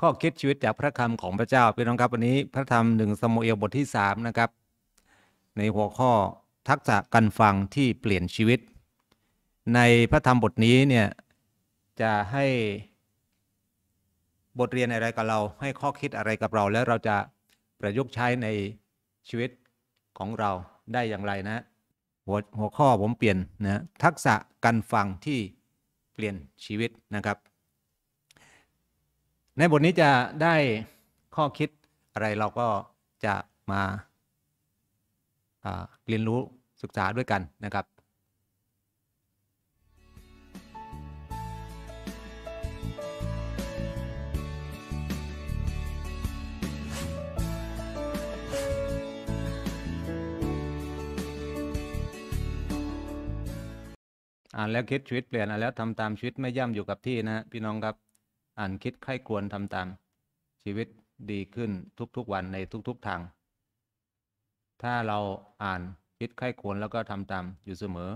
ข้อคิดชีวิต จาก พระคำของพระเจ้าพี่น้องครับวันนี้พระธรรมหนึ่งสมุเอลบทที่สามนะครับ ในหัวข้อทักษะการฟังที่เปลี่ยนชีวิต ในพระธรรมบทนี้เนี่ยจะให้บทเรียนอะไรกับเราให้ข้อคิดอะไรกับเรา แล้วเราจะประยุกต์ใช้ในชีวิตของเราได้อย่างไรนะ หัวหัวข้อผมเปลี่ยนนะทักษะการฟังที่เปลี่ยนชีวิตนะครับในบทนี้จะได้ข้อคิดอะไรเราก็จะมาเรียนรู้ศึกษาด้วยกันนะครับ อ่าน แล้วคิดชีวิต เปลี่ยนอ่านแล้วทำตาม ชีวิต ไม่ ย่ำอยู่กับที่ นะพี่ น้อง ครับอ่านคิดใคร่ควรทำตามชีวิตดีขึ้นทุกๆ วันในทุก ๆทาง ถ้าเราอ่านคิดใคร่ควรแล้วก็ทำตามอยู่เสมอ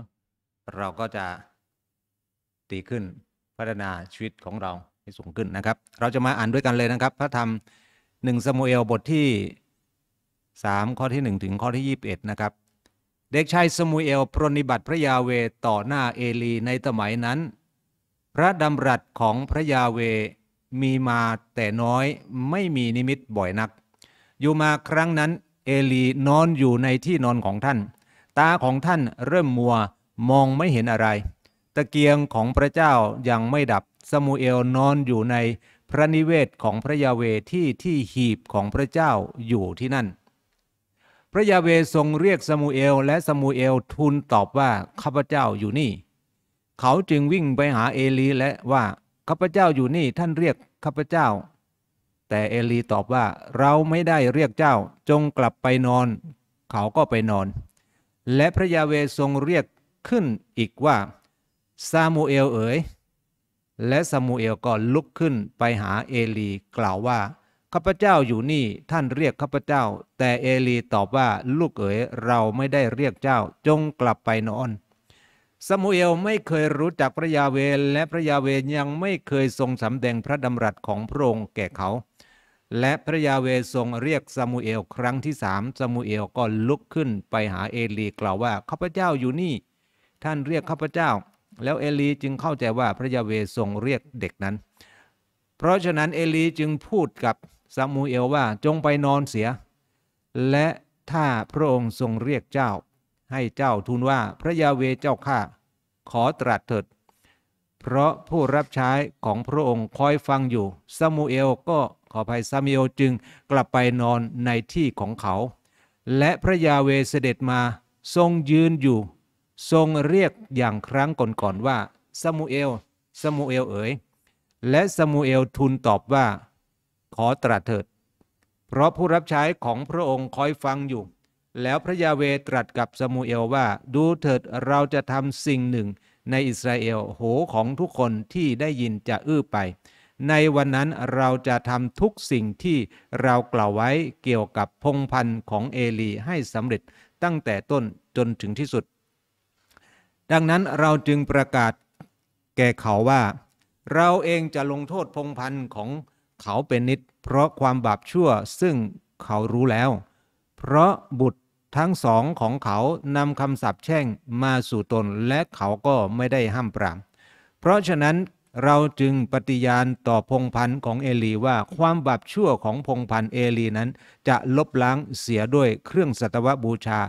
เราก็จะดีขึ้นพัฒนาชีวิตของเราให้สูงขึ้นนะครับ เราจะมาอ่านด้วยกันเลยนะครับพระธรรมหนึ่งสมุเอลบทที่3 ข้อที่ 1 ถึงข้อที่ 21 นะครับ เด็กชายสมุเอลปรนิบัติพระยาเวต่อหน้าเอลีในสมัยนั้นพระดำรัสของพระยาเวมีมาแต่น้อยไม่มีนิมิตบ่อยนัก อยู่มาครั้งนั้นเอลีนอนอยู่ในที่นอนของท่านตาของท่านเริ่มมัวมองไม่เห็นอะไร ตะเกียงของพระเจ้ายังไม่ดับสมูเอลนอนอยู่ในพระนิเวศของพระยาเวที่ที่หีบของพระเจ้าอยู่ที่นั่น พระยาเวทรงเรียกสมูเอลและสมูเอลทูลตอบว่าข้าพเจ้าอยู่นี่เขาจึงวิ่งไปหาเอลีและว่า ข้าพเจ้าอยู่นี่ท่านเรียกข้าพเจ้า แต่เอลีตอบว่าเราไม่ได้เรียกเจ้าจงกลับไปนอน เขาก็ไปนอน และพระยาเวทรงเรียกขึ้นอีกว่าซามูเอลเอ๋ยและซามูเอลก็ลุกขึ้นไปหาเอลี กล่าวว่าข้าพเจ้าอยู่นี่ท่านเรียกข้าพเจ้า แต่เอลีตอบว่าลูกเอ๋ยเราไม่ได้เรียกเจ้าจงกลับไปนอนสมูเอลไม่เคยรู้จักพระยาเวและพระยาเวยังไม่เคยทรงสำแดงพระดำรัสของพระองค์แก่เขา และพระยาเวทรงเรียกสมูเอลครั้งที่สามสมูเอลก็ลุกขึ้นไปหาเอลีกล่าวว่าข้าพเจ้าอยู่นี่ ท่านเรียกข้าพเจ้า แล้วเอลีจึงเข้าใจว่าพระยาเวทรงเรียกเด็กนั้น เพราะฉะนั้นเอลีจึงพูดกับสมูเอลว่าจงไปนอนเสีย และถ้าพระองค์ทรงเรียกเจ้าให้เจ้าทูลว่าพระยาเวเจ้าข้าขอตรัสเถิด เพราะผู้รับใช้ของพระองค์คอยฟังอยู่ซามูเอลก็ขอภัยซามูเอลจึงกลับไปนอนในที่ของเขา และพระยาเวเสด็จมาทรงยืนอยู่ ทรงเรียกอย่างครั้งก่อนๆว่าซามูเอลซามูเอลเอ๋ย และซามูเอลทูลตอบว่า ขอตรัสเถิด เพราะผู้รับใช้ของพระองค์คอยฟังอยู่แล้วพระยาเวตรัสกับซามูเอลว่า ดูเถิดเราจะทำสิ่งหนึ่งในอิสราเอล โห ของทุกคนที่ได้ยินจะอื้อไป ในวันนั้นเราจะทำทุกสิ่งที่เรากล่าวไว้เกี่ยวกับพงพันธ์ของเอลีให้สำเร็จตั้งแต่ต้นจนถึงที่สุด ดังนั้นเราจึงประกาศแก่เขาว่า เราเองจะลงโทษพงพันธ์ของเขาเป็นนิด เพราะความบาปชั่วซึ่งเขารู้แล้ว เพราะบุตรทั้งสองของเขานำคำสาปแช่งมาสู่ตนและเขาก็ไม่ได้ห้ามปราม เพราะฉะนั้นเราจึงปฏิญาณต่อพงพันธ์ของเอลีว่าความบาปชั่วของพงพันธ์เอลีนั้นจะลบล้างเสียด้วยเครื่องสัตวบูชา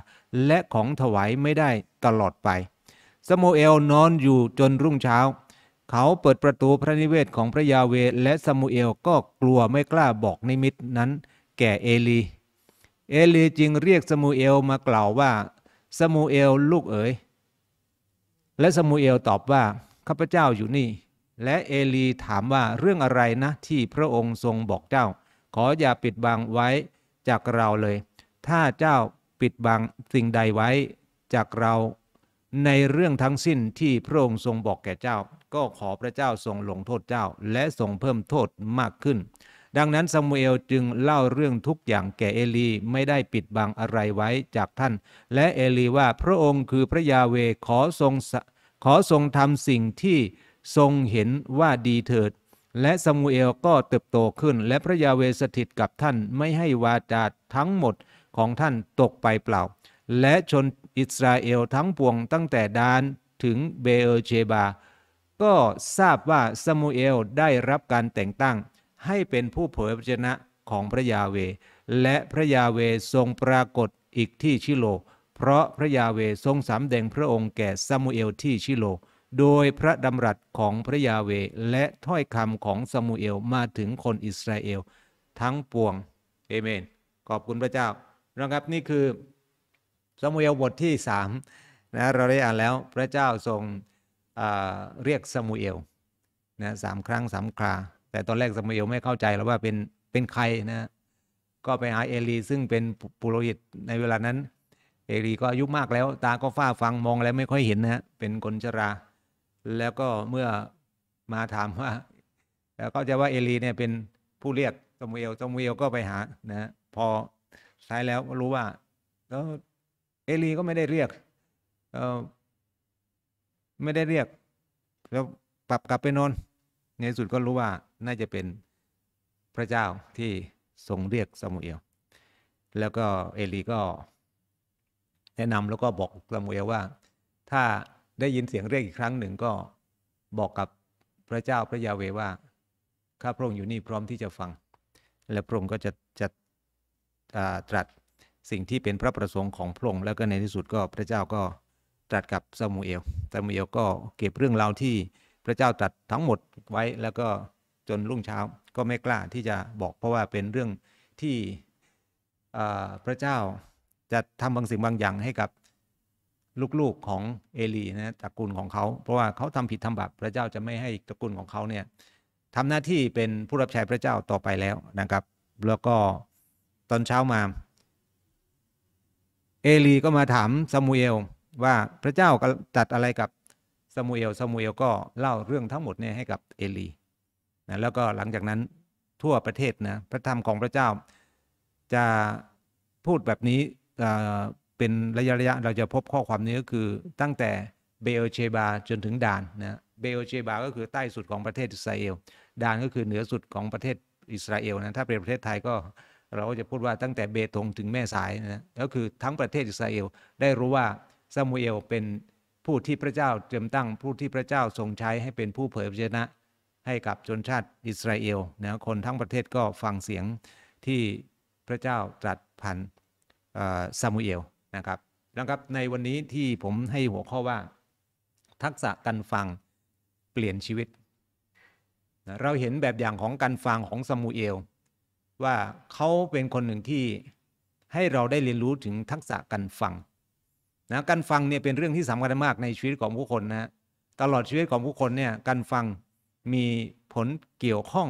และของถวายไม่ได้ตลอดไป สมเอลนอนอยู่จนรุ่งเช้า เขาเปิดประตูพระนิเวศของพระยาเวและสมุเอลก็กลัวไม่กล้าบอกนิมิตนั้นแก่เอลีเอลีจึงเรียกสมูเอลมากล่าวว่าสมูเอลลูกเอ๋ย และสมูเอลตอบว่าข้าพเจ้าอยู่นี่ และเอลีถามว่าเรื่องอะไรนะที่พระองค์ทรงบอกเจ้า ขออย่าปิดบังไว้จากเราเลย ถ้าเจ้าปิดบังสิ่งใดไว้จากเรา ในเรื่องทั้งสิ้นที่พระองค์ทรงบอกแก่เจ้า ก็ขอพระเจ้าทรงลงโทษเจ้า และทรงเพิ่มโทษมากขึ้นดังนั้นซามูเอลจึงเล่าเรื่องทุกอย่างแก่เอลีไม่ได้ปิดบังอะไรไว้จากท่าน และเอลีว่าพระองค์คือพระยาเวขอทรงขอทรงทำสิ่งที่ทรงเห็นว่าดีเถิด และซามูเอลก็เติบโตขึ้นและพระยาเวสถิตกับท่านไม่ให้วาจาทั้งหมดของท่านตกไปเปล่า และชนอิสราเอลทั้งปวงตั้งแต่ดานถึงเบเอเชบา ก็ทราบว่าซามูเอลได้รับการแต่งตั้งให้เป็นผู้เผยพระชนะของพระยาเว และพระยาเวทรงปรากฏอีกที่ชิโล เพราะพระยาเวทรงสำแดงพระองค์แก่ซามูเอลที่ชิโล โดยพระดำรัสของพระยาเวและถ้อยคำของซามูเอลมาถึงคนอิสราเอลทั้งปวง เอเมน ขอบคุณพระเจ้านะครับนี่คือซามูเอลบทที่สามนะเราได้อ่านแล้วพระเจ้าทรงเรียกซามูเอลนะสามครั้งสามคราแต่ตอนแรกสมมยเอลไม่เข้าใจแล้วว่าเป็นเป็นใครนะ ก็ไปหาเอลีซึ่งเป็นปุโรหิตในเวลานั้น เอลีก็อายุมากแล้ว ตาก็ฝ้าฟังมองอะไรไม่ค่อยเห็นนะ เป็นคนชรา แล้วก็เมื่อมาถามว่า แล้วก็จะว่าเอลีเนี่ยเป็นผู้เรียกสมูเอลสมูเอลก็ไปหานะ พอใช้แล้วก็รู้ว่าแล้วเอลีก็ไม่ได้เรียกเออไม่ได้เรียก แล้วปรับกลับไปนอนในสุดก็รู้ว่าน่าจะเป็นพระเจ้าที่ทรงเรียกซามูเอล แล้วก็เอลีก็ แนะนำแล้วก็บอกซามูเอลว่า ถ้าได้ยินเสียงเรียกอีกครั้งหนึ่งก็บอกกับพระเจ้าพระยาเวว่า ข้าพระองค์อยู่นี่พร้อมที่จะฟัง และพระองค์ก็จะจะตรัสสิ่งที่เป็นพระประสงค์ของพระองค์แล้วก็ในที่สุดก็พระเจ้าก็ตรัสกับซามูเอลซามูเอล ก็เก็บเรื่องราวที่พระเจ้าตรัสทั้งหมดไว้แล้วก็จนรุ่งเช้าก็ไม่กล้าที่จะบอก เพราะว่าเป็นเรื่องที่พระเจ้าจะทำบางสิ่งบางอย่างให้กับ ลูกๆของเอลีนะตระกูลของเขา เพราะว่าเขาทำผิดทำบาปพระเจ้าจะไม่ให้ตระกูลของเขาเนี่ยทำหน้าที่เป็นผู้รับใช้พระเจ้าต่อไปแล้วนะครับแล้วก็ตอนเช้ามาเอลีก็มาถามซามูเอลว่าพระเจ้าจัดอะไรกับซามูเอลซามูเอลก็เล่าเรื่องทั้งหมดเนี่ยให้กับเอลีนะแล้วก็หลังจากนั้นทั่วประเทศนะพระธรรมของพระเจ้า จะพูดแบบนี้เป็นระยะระยะเราจะพบข้อความนี้ก็คือตั้งแต่เบลเชบาจนถึงดานนะเบลเชบา ก็คือใต้สุดของประเทศอิสราเอลดานก็คือเหนือสุดของประเทศอิสราเอลนะถ้าเป็นประเทศไทยก็เราก็จะพูดว่าตั้งแต่เบตงถึงแม่สายนะก็คือทั้งประเทศอิสราเอล ได้รู้ว่าซามูเอลเป็นผู้ที่พระเจ้าเตรียมตั้งผู้ที่พระเจ้าทรงใช้ให้เป็นผู้เผยพระชนะให้กับชนชาติอิสราเอลนะ คนทั้งประเทศก็ฟังเสียงที่พระเจ้าตรัสผ่านซามูเอลนะครับนะครับในวันนี้ที่ผมให้หัวข้อว่า ทักษะการฟังเปลี่ยนชีวิตเราเห็นแบบอย่างของการฟังของซามูเอล ว่าเขาเป็นคนหนึ่งที่ให้เราได้เรียนรู้ถึงทักษะการฟังนะการฟังเนี่ยเป็นเรื่องที่สำคัญมากในชีวิตของผู้คนนะตลอดชีวิตของผู้คนเนี่ยการฟังมีผลเกี่ยวข้อง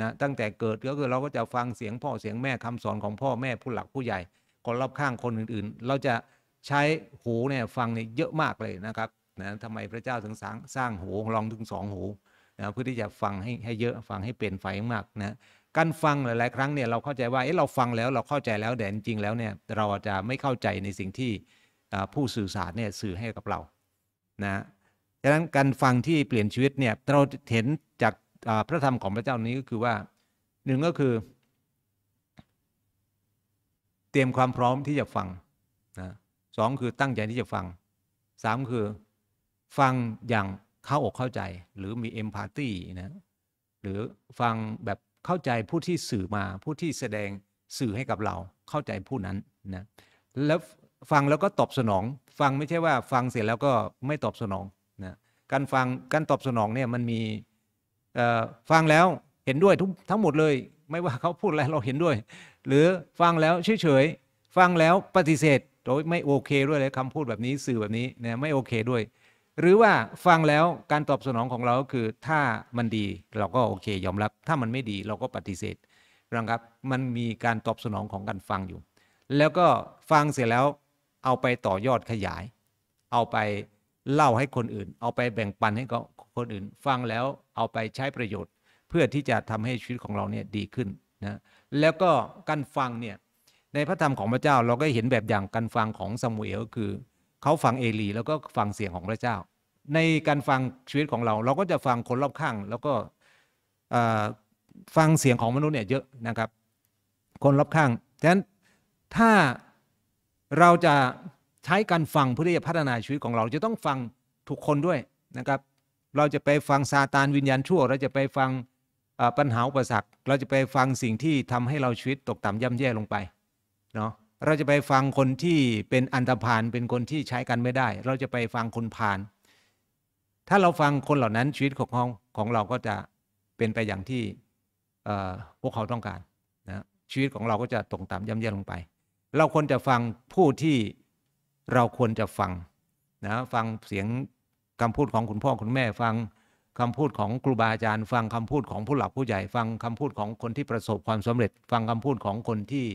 นะตั้งแต่เกิดก็คือเราก็จะฟังเสียงพ่อ เสียงแม่คำสอนของพ่อแม่ผู้หลักผู้ใหญ่คนรอบข้างคนอื่นๆ เราจะใช้หูเนี่ยฟังเนี่ยเยอะมากเลยนะครับนะทำไมพระเจ้าถึงสร้างางหูลองถึงสองหูนะเพื่อที่จะฟังให้ให้เยอะฟังให้เป็นไฟมากนะการฟังหลายๆครั้งเนี่ยเราเข้าใจว่าเอ๊ะเราฟังแล้วเราเข้าใจแล้วแต่จริงๆแล้วเนี่ย เราอาจจะไม่เข้าใจในสิ่งที่ผู้สื่อสารเนี่ยสื่อให้กับเรานะดังนั้นการฟังที่เปลี่ยนชีวิตเนี่ย เราเห็นจากพระธรรมของพระเจ้านี้ก็คือว่าหนึ่งก็คือ เตรียมความพร้อมที่จะฟังนะสองคือตั้งใจที่จะฟังสามคือ ฟังอย่างเข้าอกเข้าใจ หรือมีเอมพาร์ตี้นะหรือฟังแบบเข้าใจผู้ที่สื่อมา ผู้ที่แสดงสื่อให้กับเราเข้าใจผู้นั้นนะแล้วฟังแล้วก็ตอบสนอง ฟังไม่ใช่ว่า ฟังเสร็จแล้วก็ไม่ตอบสนองการฟังการตอบสนองเนี่ยมันมีฟังแล้วเห็นด้วยทุกทั้งหมดเลย ไม่ว่าเขาพูดอะไรเราเห็นด้วย หรือฟังแล้วเฉยๆ ฟังแล้วปฏิเสธ โดยไม่โอเคด้วยเลยคำพูดแบบนี้สื่อแบบนี้เนี่ยไม่โอเคด้วย หรือว่าฟังแล้วการตอบสนองของเราคือถ้ามันดีเราก็โอเค ยอมรับ ถ้ามันไม่ดีเราก็ปฏิเสธนะครับมันมีการตอบสนองของการฟังอยู่ แล้วก็ฟังเสร็จแล้วเอาไปต่อยอดขยาย เอาไปเล่าให้คนอื่น เอาไปแบ่งปันให้คนอื่น ฟังแล้วเอาไปใช้ประโยชน์ เพื่อที่จะทำให้ชีวิตของเราเนี่ยดีขึ้นนะแล้วก็การฟังเนี่ยในพระธรรมของพระเจ้าเราก็เห็นแบบอย่างการฟังของซามูเอลคือเขาฟังเอลีแล้วก็ฟังเสียงของพระเจ้า ในการฟังชีวิตของเรา เราก็จะฟังคนรอบข้าง แล้วก็ฟังเสียงของมนุษย์เนี่ยเยอะนะครับคนรอบข้างดังนั้นถ้าเราจะใช้การฟังเพื่อที่จะพัฒนาชีวิตของเราจะต้องฟังทุกคนด้วยนะครับ เราจะไปฟัง ซาตานวิญญาณชั่ว เราจะไปฟังปัญหาอุปสรรคเราจะไปฟังสิ่งที่ทำให้เราชีวิตตกต่ำย่ำแย่ลงไปเนาะเราจะไปฟังคนที่เป็นอันตรพานเป็นคนที่ใช้กันไม่ได้ เราจะไปฟังคนพานถ้าเราฟังคนเหล่านั้นชีวิตของของของเราก็จะเป็นไปอย่างที่พวกเขาต้องการนะชีวิตของเราก็จะตกต่ำย่ำแย่ลงไป เราควรจะฟังผู้ที่เราควรจะฟังนะฟังเสียงคำพูดของคุณพ่อคุณแม่ ฟังคำพูดของครูบาอาจารย์ ฟังคำพูดของผู้หลักผู้ใหญ่ ฟังคำพูดของคนที่ประสบความสำเร็จ ฟังคำพูดของคนที่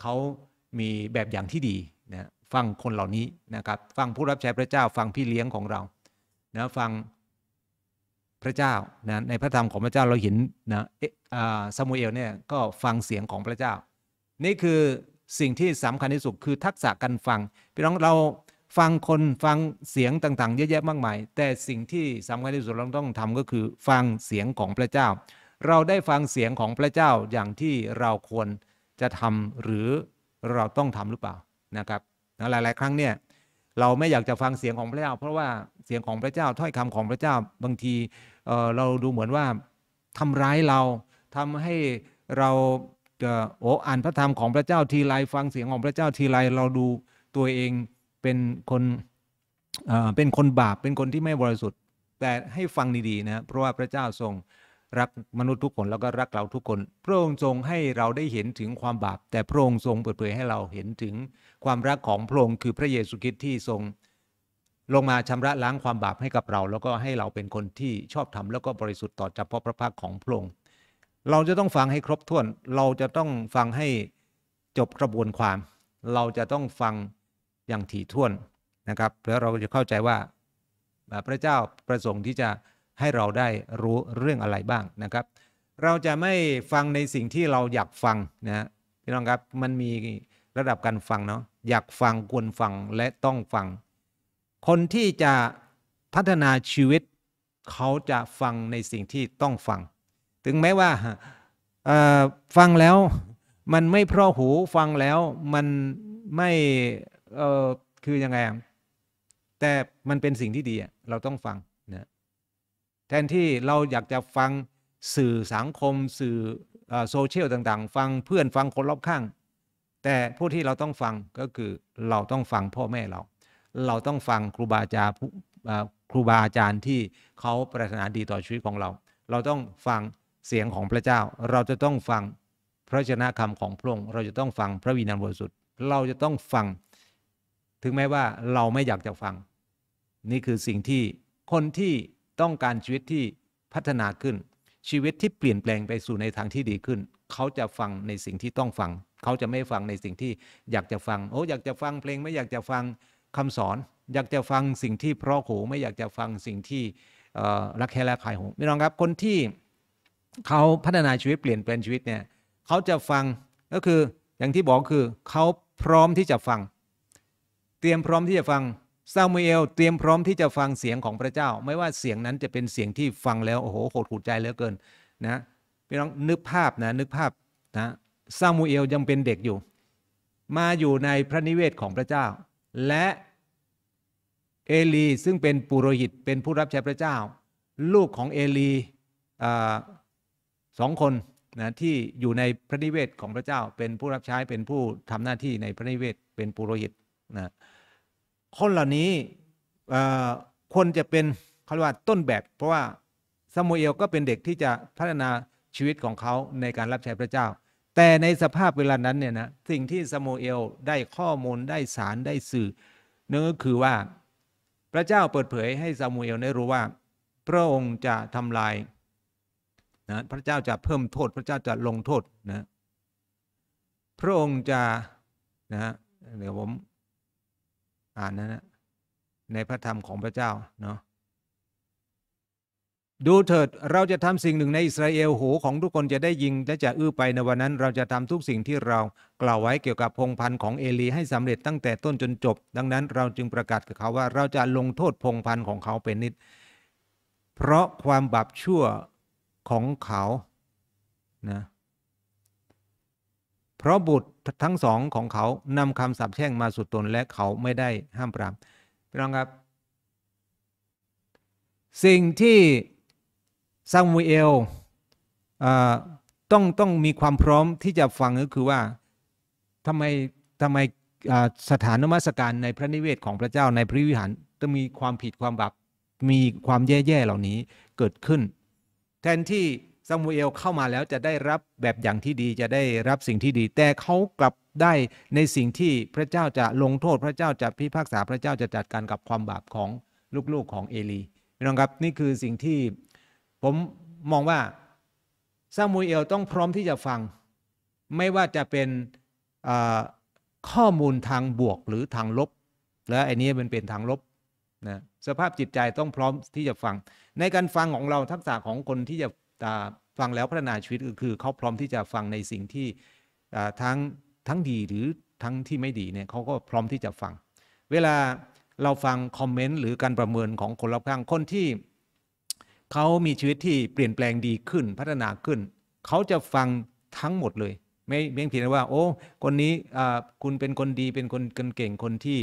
เขามีแบบอย่างที่ดีนะฟังคนเหล่านี้นะครับฟังผู้รับใช้พระเจ้า ฟังพี่เลี้ยงของเรานะฟังพระเจ้านะในพระธรรมของพระเจ้าเราเห็นนะเอซามูเอลเนี่ยก็ฟังเสียงของพระเจ้า นี่คือสิ่งที่สำคัญที่สุดคือทักษะการฟังพี่น้องเราฟังคนฟังเสียงต่าง ๆ เยอะแยะมากมายแต่สิ่งที่สำคัญที่สุดเราต้องทำก็คือฟังเสียงของพระเจ้า เราได้ฟังเสียงของพระเจ้าอย่างที่เราควรจะทำหรือเราต้องทำหรือเปล่านะครับ หลาย ๆ ครั้งเนี่ยเราไม่อยากจะฟังเสียงของพระเจ้า เพราะว่าเสียงของพระเจ้าถ้อยคำของพระเจ้าบางทีเเราดูเหมือนว่าทำร้ายเราทำให้เราโอ้อ่านพระธรรมของพระเจ้าทีไรฟังเสียงของพระเจ้าทีไรเราดูตัวเองเป็นคนเป็นคนบาปเป็นคนที่ไม่บริสุทธิ์แต่ให้ฟังดีๆนะเพราะว่าพระเจ้าทรงรักมนุษย์ทุกคนแล้วก็รักเราทุกคนพระองค์ทรงให้เราได้เห็นถึงความบาปแต่พระองค์ทรงเปิดเผยให้เราเห็นถึงความรักของพระองค์คือพระเยซูคริสต์ที่ทรง ลงมาชำระล้างความบาปให้กับเรา แล้วก็ให้เราเป็นคนที่ชอบธรรมแล้วก็บริสุทธิ์ต่อากพาะพระพักของพระองค์เราจะต้องฟังให้ครบถ้วน เราจะต้องฟังให้จบกระบวนความ เราจะต้องฟังอย่างถี่ถ้วนนะครับเพื่อเราจะเข้าใจว่าพระเจ้าประสงค์ที่จะให้เราได้รู้เรื่องอะไรบ้างนะครับ เราจะไม่ฟังในสิ่งที่เราอยากฟังนะพี่น้องครับมันมีระดับการฟังเนาะอยากฟังควรฟังและต้องฟัง คนที่จะพัฒนาชีวิต เขาจะฟังในสิ่งที่ต้องฟังถึงแม้ว่าฟังแล้วมันไม่เพราะหูฟังแล้วมันไม่คือยังไง แต่มันเป็นสิ่งที่ดีเราต้องฟังนะแทนที่เราอยากจะฟังสื่อสังคม สื่อ โซเชียลต่าง ๆ ฟังเพื่อนฟังคนรอบข้าง แต่ผู้ที่เราต้องฟังก็คือเราต้องฟังพ่อแม่เรา เราต้องฟังครูบาอาจารย์ครูบาอาจารย์ที่เขาปรารถนาดีต่อชีวิตของเรา เราต้องฟังเสียงของพระเจ้าเราจะต้องฟังพระชนะคำของพระองค์เราจะต้องฟังพระวินัาบริสุทธิ์เราจะต้องฟังถึงแม้ว่า เราไม่อยากจะฟังนี่คือสิ่งที่คนที่ต้องการชีวิตที่พัฒนาขึ้นชีวิตที่เปลี่ยนแปลงไปสู่ในทางที่ดีขึ้น เขาจะฟังในสิ่งที่ต้องฟัง เขาจะไม่ฟังในสิ่งที่อยากจะฟังโอ้อยากจะฟังเพลงไม่อยากจะฟังคำสอน อยากจะฟังสิ่งที่เพราะหูไม่อยากจะฟังสิ่งที่รักแค่ละขายหูไม่น้องครับคนที่เขาพัฒนาชีวิตเปลี่ยนแปลงชีวิตเนี่ยเขาจะฟังก็คืออย่างที่บอกคือเขาพร้อมที่จะฟัง เตรียมพร้อมที่จะฟังซามูเอลเตรียมพร้อมที่จะฟังเสียงของพระเจ้า ไม่ว่าเสียงนั้นจะเป็นเสียงที่ฟังแล้วโอ้โหโหดหูใจเหลือเกินนะพี่น้องนึกภาพนะนึกภาพนะซามูเอลยังเป็นเด็กอยู่ มาอยู่ในพระนิเวศของพระเจ้า และเอลีซึ่งเป็นปุโรหิตเป็นผู้รับใช้พระเจ้า ลูกของเอลีสองคนนะที่อยู่ในพระนิเวศของพระเจ้าเป็นผู้รับใช้เป็นผู้ทำหน้าที่ในพระนิเวศเป็นปุโรหิตนะคนเหล่านี้คนจะเป็นเขาเรียกว่าต้นแบบ เพราะว่าสมุเอลก็เป็นเด็กที่จะพัฒนาชีวิตของเขาในการรับใช้พระเจ้า แต่ในสภาพเวลานั้นเนี่ยนะสิ่งที่สมุเอลได้ข้อมูลได้สารได้สื่อนั่นก็คือว่าพระเจ้าเปิดเผยให้สมุเอลได้รู้ว่า พระองค์จะทำลายนะพระเจ้าจะเพิ่มโทษพระเจ้าจะลงโทษนะพระองค์จะนะเดี๋ยวผมอ่านนะนะในพระธรรมของพระเจ้าเนาะดูเถิดเราจะทำสิ่งหนึ่งในอิสราเอลหูของทุกคนจะได้ยิงและจะอื้อไปในวันนั้น เราจะทำทุกสิ่งที่เรากล่าวไว้เกี่ยวกับพงพันธ์ของเอลีให้สำเร็จตั้งแต่ต้นจนจบ ดังนั้นเราจึงประกาศกับเขาว่าเราจะลงโทษพงพันธ์ของเขาเป็นนิด เพราะความบาปชั่วของเขานะเพราะบุตรทั้งสองของเขานำคำสาปแช่งมาสุดตนและเขาไม่ได้ห้ามปรามพี่น้องครับ สิ่งที่ซามูเอลต้องต้องมีความพร้อมที่จะฟังก็คือว่าทำไมทำไมสถานนมัสการในพระนิเวศของพระเจ้าในพระวิหารจะมีความผิดความบาปมีความแย่ๆ เหล่านี้เกิดขึ้นแทนที่ซามูเอลเข้ามาแล้วจะได้รับแบบอย่างที่ดีจะได้รับสิ่งที่ดี แต่เขากลับได้ในสิ่งที่พระเจ้าจะลงโทษ พระเจ้าจะพิพากษาพระเจ้าจะจัดการกับความบาปของลูกๆของเอลีนะครับนี่คือสิ่งที่ผมมองว่าซามูเอลต้องพร้อมที่จะฟัง ไม่ว่าจะเป็นข้อมูลทางบวกหรือทางลบและอันนี้มันเป็นทางลบนะสภาพจิตใจต้องพร้อมที่จะฟัง ในการฟังของเราทักษะของคนที่จะฟังแล้วพัฒนาชีวิตก็คือเขาพร้อมที่จะฟังในสิ่งที่ทั้งทั้งดีหรือทั้งที่ไม่ดีเนี่ยเขาก็พร้อมที่จะฟัง เวลาเราฟังคอมเมนต์หรือการประเมินของคนรอบข้างคนที่เขามีชีวิตที่เปลี่ยนแปลงดีขึ้นพัฒนาขึ้นเขาจะฟังทั้งหมดเลยไม่เพียงเพียงว่า โอ้ คนนี้คุณเป็นคนดี เป็นคนเก่งคนที่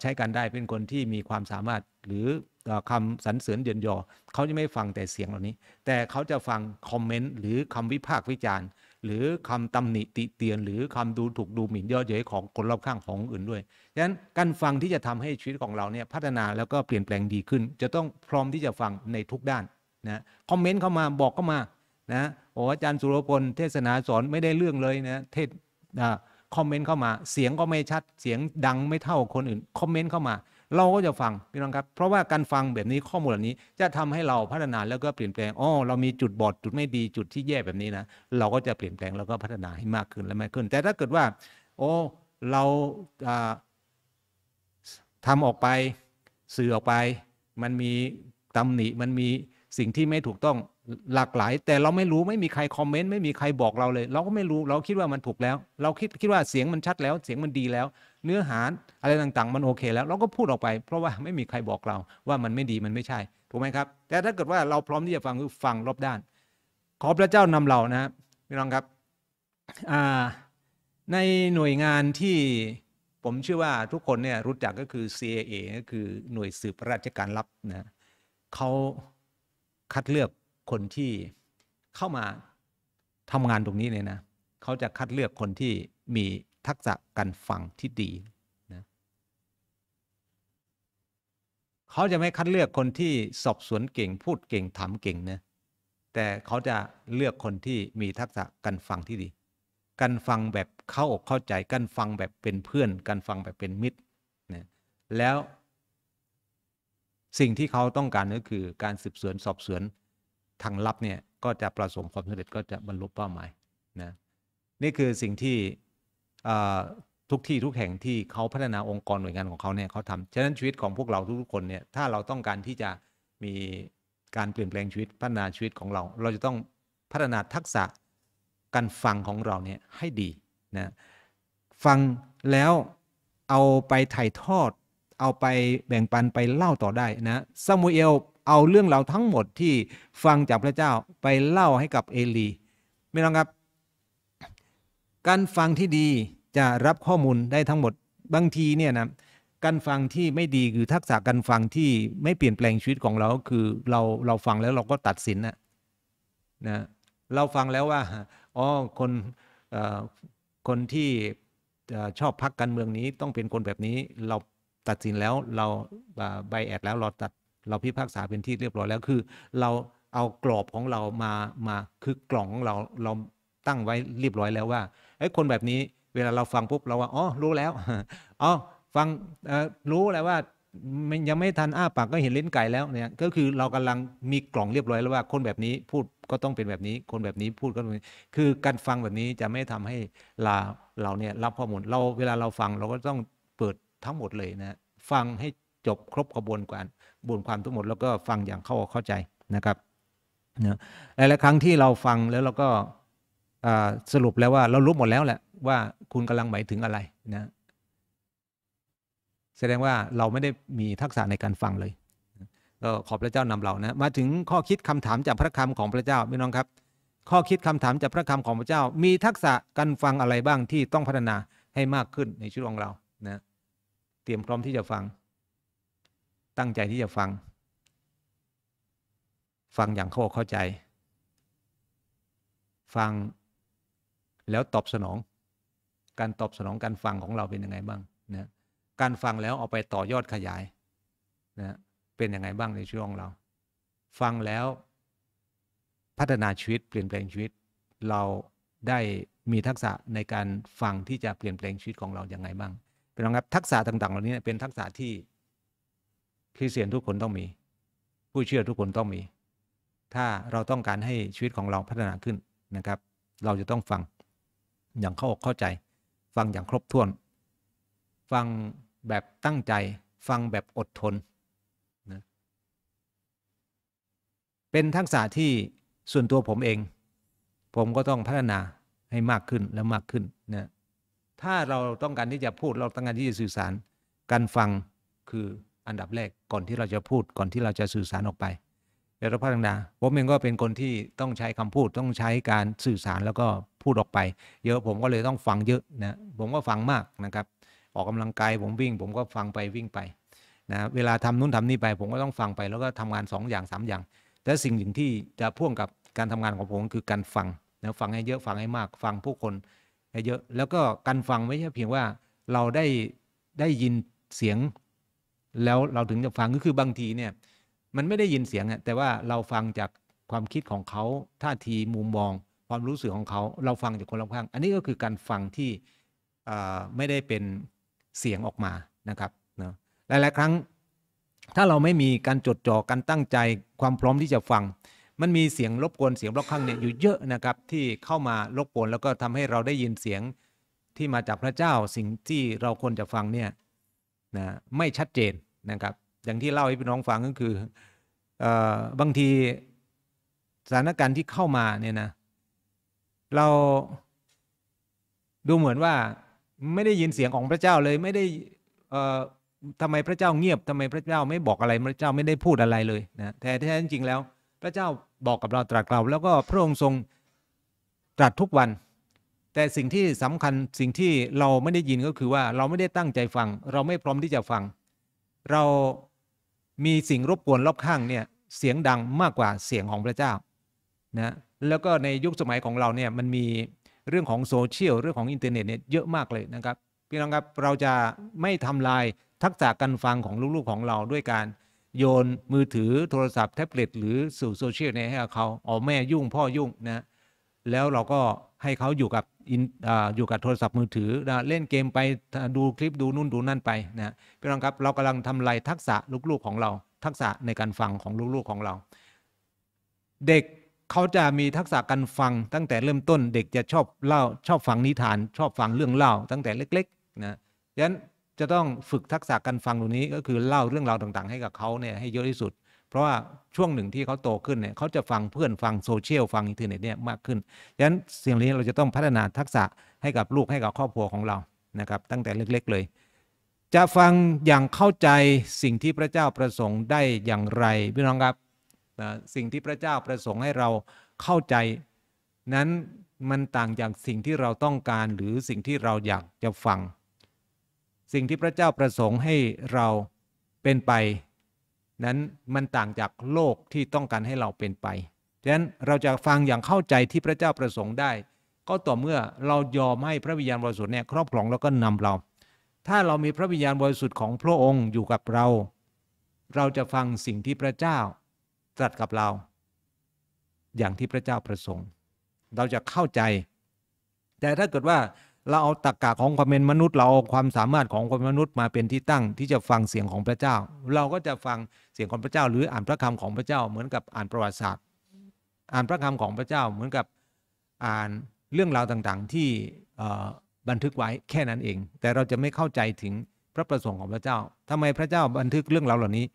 ใช้กันได้เป็นคนที่มีความสามารถหรือคำสรรเสริญเยินยอเขาจะไม่ฟังแต่เสียงเหล่านี้ แต่เขาจะฟังคอมเมนต์หรือคำวิพากษ์วิจารณ์หรือคำตำหนิติเตียน หรือคำดูถูกดูหมิ่นย่อเย้ยของคนรอบข้างของอื่นด้วยดังนั้นการฟังที่จะทำให้ชีวิตของเราเนี่ยพัฒนาแล้วก็เปลี่ยนแปลงดีขึ้น จะต้องพร้อมที่จะฟังในทุกด้านนะคอมเมนต์เข้ามาบอกเข้ามานะโอ้อาจารย์สุรพลเทศนาสอนไม่ได้เรื่องเลยนะเทศคอมเมนต์เข้ามา เสียงก็ไม่ชัดเสียงดังไม่เท่าคนอื่นคอมเมนต์เข้ามา เราก็จะฟังพี่น้องครับเพราะว่าการฟังแบบนี้ข้อมูลเหล่านี้ จะทำให้เราพัฒนาแล้วก็เปลี่ยนแปลงอ๋อเรามีจุดบอดจุดไม่ดีจุดที่แย่แบบนี้นะเราก็จะเปลี่ยนแปลงแล้วก็พัฒนาให้มากขึ้นและมากขึ้น แต่ถ้าเกิดว่า โอ้เราทำออกไปสื่อออกไป มันมีตำหนิมันมีสิ่งที่ไม่ถูกต้องหลากหลาย แต่เราไม่รู้ไม่มีใครคอมเมนต์ไม่มีใครบอกเราเลย เราก็ไม่รู้เราคิดว่ามันถูกแล้ว เราคิดคิดว่าเสียงมันชัดแล้วเสียงมันดีแล้ว เนื้อหา อะไรต่างๆมันโอเคแล้วเราก็พูดออกไป เพราะว่าไม่มีใครบอกเราว่ามันไม่ดีมันไม่ใช่ ถูกไหมครับ แต่ถ้าเกิดว่าเราพร้อมที่จะฟังคือฟังรอบด้าน ขอพระเจ้านำเรานะพี่น้องครับในหน่วยงานที่ผมเชื่อว่าทุกคนเนี่ยรู้จักก็คือ CAA ก็คือหน่วยสืบราชการลับนะเขาคัดเลือกคนที่เข้ามาทำงานตรงนี้เนี่ยนะเขาจะคัดเลือกคนที่มีทักษะการฟังที่ดีนะเขาจะไม่คัดเลือกคนที่สอบสวนเก่ง พูดเก่งถามเก่งนะแต่เขาจะเลือกคนที่มีทักษะการฟังที่ดีการฟังแบบเข้าอกเข้าใจการฟังแบบเป็นเพื่อนการฟังแบบเป็นมิตรนะแล้วสิ่งที่เขาต้องการก็คือ การสืบสวนสอบสวนทางลับเนี่ยก็จะประสบความสำเร็จ ก็จะบรรลุเป้าหมายนะนี่คือสิ่งที่ทุกที่ทุกแห่งที่เขาพัฒนาองค์กรหน่วยงานของเขาเนี่ยเขาทำฉะนั้น ชีวิตของพวกเราทุกๆคนเนี่ยถ้าเราต้องการที่จะมีการเปลี่ยนแปลงชีวิตพัฒนาชีวิตของเรา เราจะต้องพัฒนาทักษะการฟังของเราเนี่ยให้ดีนะฟังแล้วเอาไปถ่ายทอด เอาไปแบ่งปันไปเล่าต่อได้นะซามูเอลเอาเรื่องราวทั้งหมดที่ฟังจากพระเจ้าไปเล่าให้กับเอลีไม่ต้องครับ การฟังที่ดีจะรับข้อมูลได้ทั้งหมดบางทีเนี่ยนะการฟังที่ไม่ดีคือทักษะการฟังที่ไม่เปลี่ยนแปลงชีวิตของเราคือเราเราฟังแล้วเราก็ตัดสินนะนะเราฟังแล้วว่าอ๋อคนคนที่ชอบพักการเมืองนี้ต้องเป็นคนแบบนี้เราตัดสินแล้วเราใบแอดแล้วเราตัดเราพิพากษาเป็นที่เรียบร้อยแล้วคือ เราเอากรอบของเรามามาคือกล่องของเราเราตั้งไว้เรียบร้อยแล้วว่าไอ้คนแบบนี้เวลาเราฟังปุ๊บเราว่าอ๋อรู้แล้วอ๋อฟังรู้แล้วว่ามันยังไม่ทันอ้าปากก็เห็นลิ้นไก่แล้วเนี่ย ก็คือเรากำลังมีกล่องเรียบร้อยแล้วว่าคนแบบนี้พูดก็ต้องเป็นแบบนี้คนแบบนี้พูดก็ต้องคือการฟังแบบนี้จะไม่ทำให้เราเราเนี่ย รับข้อมูลเราเวลาเราฟังเราก็ต้องเปิดทั้งหมดเลยนะฟังให้จบครบกระบวนการบุญความทั้งหมดแล้วก็ฟังอย่างเข้าเข้าใจนะครับนะหลายๆครั้งที่เราฟังแล้วเราก็สรุปแล้วว่า เรารู้หมดแล้วแหละว่าคุณกำลังหมายถึงอะไรนะแสดงว่าเราไม่ได้มีทักษะในการฟังเลยก็ขอพระเจ้านำเรานะมาถึงข้อคิดคำถามจากพระคำของพระเจ้าพี่น้องครับ ข้อคิดคำถามจากพระคำของพระเจ้า มีทักษะการฟังอะไรบ้างที่ต้องพัฒนาให้มากขึ้นในชีวิตของเรานะเตรียมพร้อมที่จะฟังตั้งใจที่จะฟังฟังอย่างเข้าเข้าใจ ฟังแล้วตอบสนอง การตอบสนองการฟังของเราเป็นยังไงบ้างนะการฟังแล้วเอาไปต่อยอดขยายนะเป็นยังไงบ้างในช่วงเรา ฟังแล้วพัฒนาชีวิตเปลี่ยนแปลงชีวิต เราได้มีทักษะในการฟังที่จะเปลี่ยนแปลงชีวิตของเราอย่างไงบ้างเป็นรองครับทักษะต่างๆเหล่านี้เป็นทักษะที่คริสเตียนทุกคนต้องมี ผู้เชื่อทุกคนต้องมี ถ้าเราต้องการให้ชีวิตของเราพัฒนาขึ้นนะครับ เราจะต้องฟังอย่างเข้าอกเข้าใจ ฟังอย่างครบถ้วน ฟังแบบตั้งใจ ฟังแบบอดทนนะเป็นทักษะที่ส่วนตัวผมเอง ผมก็ต้องพัฒนาให้มากขึ้นและมากขึ้นนะถ้าเราต้องการที่จะพูด เราต้องการที่จะสื่อสารการฟังคืออันดับแรก ก่อนที่เราจะพูดก่อนที่เราจะสื่อสารออกไปเดีเราพัฒนาผมเองก็เป็นคนที่ต้องใช้คำพูดต้องใช้การสื่อสารแล้วก็พูดออกไป เยอะผมก็เลยต้องฟังเยอะนะผมก็ฟังมากนะครับ ออกกำลังกายผมวิ่งผมก็ฟังไปวิ่งไปนะเวลาทำนู่นทำนี่ไป ผมก็ต้องฟังไปแล้วก็ทำงาน 2 อย่าง 3 อย่างแต่สิ่งหนึ่งที่จะพ่วงกับการทำงานของผมคือการฟังนะฟังให้เยอะฟังให้มากฟังผู้คนให้เยอะแล้วก็การฟังไม่ใช่เพียงว่าเราได้ได้ยินเสียงแล้วเราถึงจะฟังก็คือบางทีเนี่ยมันไม่ได้ยินเสียง แต่ว่าเราฟังจากความคิดของเขาท่าทีมุมมอง ความรู้สึกของเขาเราฟังจากคนรอบข้างอันนี้ก็คือการฟังที่ไม่ได้เป็นเสียงออกมานะครับเนาะหลายๆ ครั้งถ้าเราไม่มีการจดจ่อการตั้งใจความพร้อมที่จะฟัง มันมีเสียงรบกวนเสียงรอบข้างเนี่ยอยู่เยอะนะครับที่เข้ามารบกวนแล้วก็ทำให้เราได้ยินเสียงที่มาจากพระเจ้าสิ่งที่เราควรจะฟังเนี่ยนะไม่ชัดเจนนะครับอย่างที่เล่าให้พี่น้องฟังก็คืออบางทีสถานการณ์ที่เข้ามาเนี่ยนะเราดูเหมือนว่าไม่ได้ยินเสียงของพระเจ้าเลยไม่ได้ทำไมพระเจ้าเงียบทำไมพระเจ้าไม่บอกอะไรพระเจ้าไม่ได้พูดอะไรเลยนะแต่แท้จริงแล้ว พระเจ้าบอกกับเราตรัสเราแล้วก็พระองค์ทรงตรัสทุกวัน แต่สิ่งที่สำคัญสิ่งที่เราไม่ได้ยินก็คือว่าเราไม่ได้ตั้งใจฟัง เราไม่พร้อมที่จะฟังเรามีสิ่งรบกวน รอบข้างเนี่ย เสียงดังมากกว่าเสียงของพระเจ้านะแล้วก็ในยุคสมัยของเราเนี่ยมันมีเรื่องของโซเชียลเรื่องของอินเทอร์เน็ตเนี่ยเยอะมากเลยนะครับ พี่น้องครับเราจะไม่ทำลายทักษะการฟังของลูกๆของเราด้วยการ โยนมือถือโทรศัพท์แท็บเล็ตหรือสื่อโซเชียลเนี่ยให้เขาอ๋อแม่ยุ่งพ่อยุ่งนะแล้วเราก็ให้เขาอยู่กับออยู่กับโทรศัพท์มือถือเล่นเกมไปดูคลิปดูนู่นดูนั่นไปนะพี่น้องครับเรากำลังทำลายทักษะลูกๆของเราทักษะในการฟังของลูกๆของเรา เด็กเขาจะมีทักษะการฟังตั้งแต่เริ่มต้น เด็กจะชอบเล่าชอบฟังนิทาน ชอบฟังเรื่องเล่าตั้งแต่เล็กๆนะดังนั้นจะต้องฝึกทักษะการฟังตรงนี้ก็คือเล่าเรื่องราวต่าง ๆ ให้กับเขาเนี่ยให้เยอะที่สุดเพราะว่าช่วงหนึ่งที่เขาโตขึ้นเนี่ยเขาจะฟังเพื่อนฟังโซเชียลฟังอินเทอร์เน็ตเนี่ยมากขึ้นดังนั้นสิ่งนี้เราจะต้องพัฒนาทักษะให้กับลูกให้กับครอบครัวของเรานะครับ ตั้งแต่เล็กๆเลย จะฟังอย่างเข้าใจสิ่งที่พระเจ้าประสงค์ได้อย่างไรพี่น้องครับสิ่งที่พระเจ้าประสงค์ให้เราเข้าใจ นั้นมันต่างจากสิ่งที่เราต้องการหรือสิ่งที่เราอยากจะฟัง สิ่งที่พระเจ้าประสงค์ให้เราเป็นไปนั้นมันต่างจากโลกที่ต้องการให้เราเป็นไปดังนั้นเราจะฟังอย่างเข้าใจที่พระเจ้าประสงค์ได้ ก็ต่อเมื่อเรายอมให้พระวิญญาณบริสุทธิ์เนี่ยครอบครองแล้วก็นำเรา ถ้าเรามีพระวิญญาณบริสุทธิ์ของพระองค์อยู่กับเรา เราจะฟังสิ่งที่พระเจ้าตรัสกับเรา อย่างที่พระเจ้าประสงค์ เราจะเข้าใจ แต่ถ้าเกิดว่าเราเอาตรกกะของความเป็นมนุษย์ เราเอาความสามารถของความมนุษย์มาเป็นที่ตั้งที่จะฟังเสียงของพระเจ้า เราก็จะฟังสียงของพระเจ้าหรืออ่านพระคำของพระเจ้าเหมือนกับอ่านประวัติศาสตร์ อ่านพระคำของพระเจ้าเหมือนกับอ่านเรื่องราวต่างๆ ที่บันทึกไว้แค่นั้นเอง แต่เราจะไม่เข้าใจถึงพระประสงค์ของพระเจ้า ทำไมพระเจ้าบันทึกเรื่องราวเหล่านี้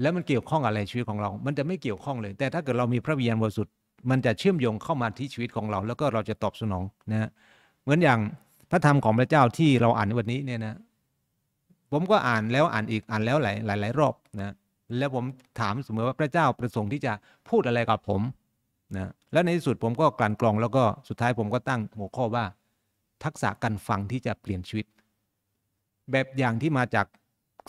แล้วมันเกี่ยวข้องอะไรชีวิตของเรา มันจะไม่เกี่ยวข้องเลย แต่ถ้าเกิดเรามีพระวิญญาณบริสุทธิ์มันจะเชื่อมโยงเข้ามาที่ชีวิตของเรา แล้วก็เราจะตอบสนองนะเหมือนอย่างพระธรรมของพระเจ้าที่เราอ่านนวันนี้เนี่ยนะผมก็อ่านแล้วอ่านอีกอ่านแล้วหลายหลายหลายรอบนะแล้วผมถามเสมอว่าพระเจ้าประสงค์ที่จะพูดอะไรกับผมนะแล้วในที่สุดผมก็กลั่นกรองแล้วก็สุดท้ายผมก็ตั้งหัวข้อว่าทักษะการฟังที่จะเปลี่ยนชีวิต แบบอย่างที่มาจาก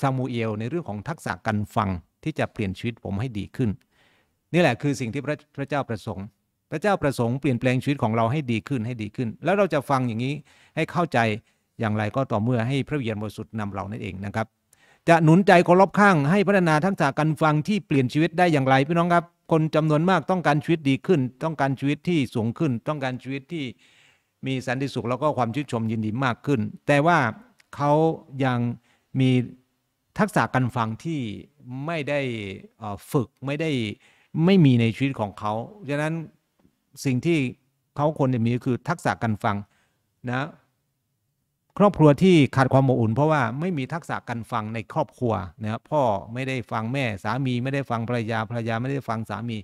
ซามูเอลในเรื่องของทักษะการฟังที่จะเปลี่ยนชีวิตผมให้ดีขึ้นนี่แหละคือสิ่งที่พระพระเจ้าประสงค์ พระเจ้าประสงค์เปลี่ยนแปลงชีวิตของเราให้ดีขึ้นให้ดีขึ้น แล้วเราจะฟังอย่างนี้ให้เข้าใจอย่างไรก็ต่อเมื่อให้พระวิญญาณบริสุทธิ์นำเรานั่นเองนะครับ จะหนุนใจคนรอบข้างให้พัฒนาทักษะการฟังที่เปลี่ยนชีวิตได้อย่างไรพี่น้องครับคนจำนวนมากต้องการชีวิตดีขึ้น ต้องการชีวิตที่สูงขึ้น ต้องการชีวิตที่มีสันติสุขแล้วก็ความชื่นชมยินดีมากขึ้น แต่ว่าเขายังมีทักษะการฟังที่ไม่ได้ฝึกไม่ได้ไม่มีในชีวิตของเขาฉะนั้นสิ่งที่เขาคนจะมีคือทักษะการฟังนะครอบครัวที่ขาดความอบอุ่นเพราะว่าไม่มีทักษะการฟังในครอบครัวนะพ่อไม่ได้ฟังแม่สามีไม่ได้ฟังภรรยาภรรยาไม่ได้ฟังสามี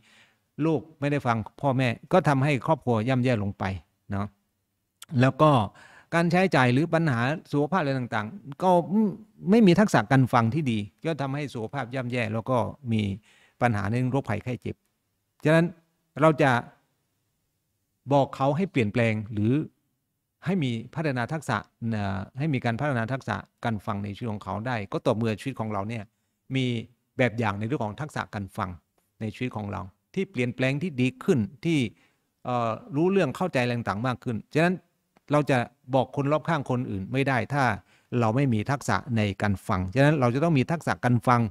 ลูกไม่ได้ฟังพ่อแม่ก็ทำให้ครอบครัวย่ำแย่ลงไปเนาะแล้วก็การใช้จ่ายหรือปัญหาสุขภาพอะไรต่าง ๆ ก็ไม่มีทักษะการฟังที่ดี ก็ทำให้สุขภาพย่ำแย่ แล้วก็มีปัญหาในโรคภัยไข้เจ็บฉะนั้นเราจะบอกเขาให้เปลี่ยนแปลงหรือให้มีพัฒนาทักษะให้มีการพัฒนาทักษะการฟังในชีวิตของเขาได้ ก็ต่อเมื่อชีวิตของเราเนี่ยมีแบบอย่างในเรื่องของทักษะการฟังในชีวิตของเรา ที่เปลี่ยนแปลงที่ดีขึ้นที่รู้เรื่องเข้าใจแรงต่างมากขึ้นฉะนั้นเราจะบอกคนรอบข้างคนอื่นไม่ได้ถ้าเราไม่มีทักษะในการฟัง ฉะนั้นเราจะต้องมีทักษะการฟัง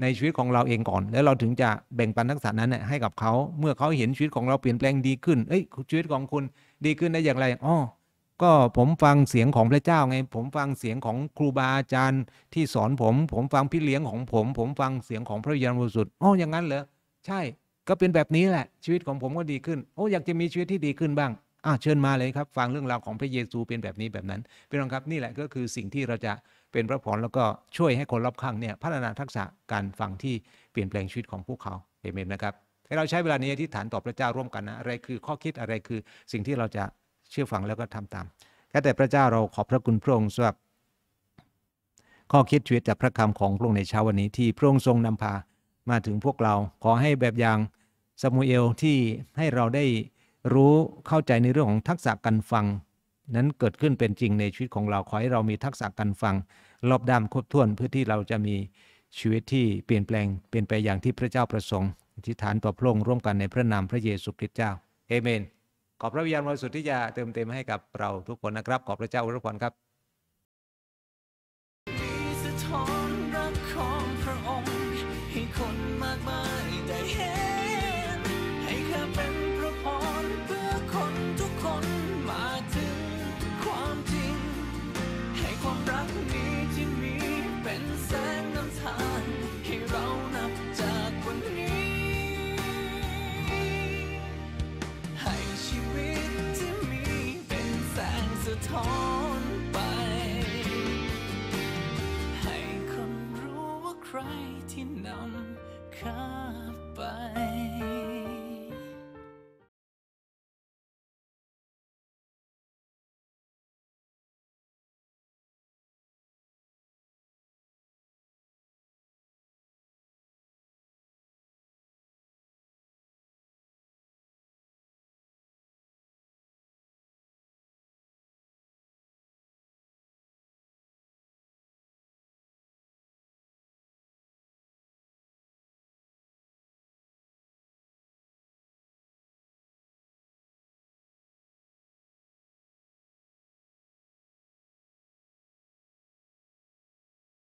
ในชีวิตของเราเองก่อน แล้วเราถึงจะแบ่งปันทักษะนั้นให้กับเขาเมื่อเขาเห็นชีวิตของเราเปลี่ยนแปลงดีขึ้น เอ้ยชีวิตของคุณดีขึ้นได้อย่างไรอ๋อก็ผมฟังเสียงของพระเจ้าไง ผมฟังเสียงของครูบาอาจารย์ที่สอนผมผมฟังพี่เลี้ยงของผม ผมฟังเสียงของพระยานวสุดอ๋ออย่างนั้นเหรอใช่ ก็เป็นแบบนี้แหละชีวิตของผมก็ดีขึ้นโอ้อยากจะมีชีวิตที่ดีขึ้นบ้าง อ่าเชิญมาเลยครับ ฟังเรื่องราวของพระเยซูเป็นแบบนี้แบบนั้นพี่น้องครับ นี่แหละก็คือสิ่งที่เราจะเป็นพระพรแล้วก็ช่วยให้คนรอบข้างเนี่ยพัฒนาทักษะการฟังที่เปลี่ยนแปลงชีวิตของพวกเขาเอเมนนะครับให้เราใช้เวลานี้ที่ฐานต่อพระเจ้าร่วมกันนะอะไรคือข้อคิดอะไรคือสิ่งที่เราจะเชื่อฟังแล้วก็ทำตาม แค่แต่พระเจ้าเราขอบพระคุณพระองค์สำหรับข้อคิดชีวิตจากพระคำของพระองค์ในเช้าวันนี้ที่พระองค์ทรงนำพามาถึงพวกเราขอให้แบบอย่างสมุเอลที่ให้เราได้รู้เข้าใจในเรื่องของทักษะการฟัง นั้นเกิดขึ้นเป็นจริงในชีวิตของเราขอให้เรามีทักษะการฟัง รอบด้านครบถ้วนเพื่อที่เราจะมีชีวิตที่เปลี่ยนแปลง เปลี่ยนไปอย่างที่พระเจ้าประสงค์อธิษฐานต่อพระองค์ร่วมกันในพระนามพระเยซูคริสต์เจ้าเอเมนขอพระวิญญาณบริสุทธิ์ที่จะเติมเต็มให้กับเราทุกคนนะครับ ขอบพระเจ้าอวยพรครับ tall.